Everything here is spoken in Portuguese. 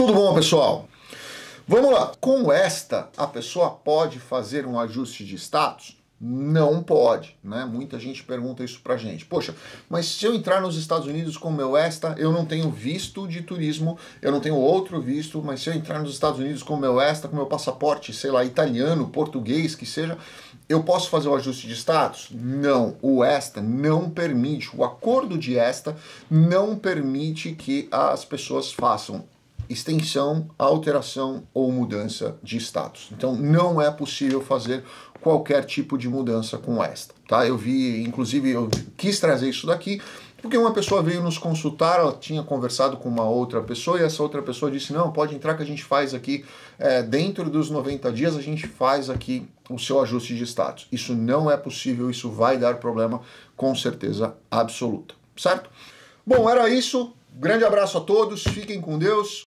Tudo bom, pessoal? Vamos lá. Com esta, a pessoa pode fazer um ajuste de status? Não pode, né? Muita gente pergunta isso pra gente. Poxa, mas se eu entrar nos Estados Unidos com o meu ESTA, eu não tenho visto de turismo, eu não tenho outro visto, mas se eu entrar nos Estados Unidos com o meu ESTA, com o meu passaporte, sei lá, italiano, português, que seja, eu posso fazer o ajuste de status? Não, o ESTA não permite, o acordo de ESTA não permite que as pessoas façam extensão, alteração ou mudança de status. Então não é possível fazer qualquer tipo de mudança com esta, tá? Eu vi, inclusive, eu quis trazer isso daqui porque uma pessoa veio nos consultar, ela tinha conversado com uma outra pessoa e essa outra pessoa disse: Não, pode entrar que a gente faz aqui, é, dentro dos 90 dias, a gente faz aqui o seu ajuste de status. Isso não é possível, isso vai dar problema com certeza absoluta, certo? Bom, era isso. Grande abraço a todos, fiquem com Deus.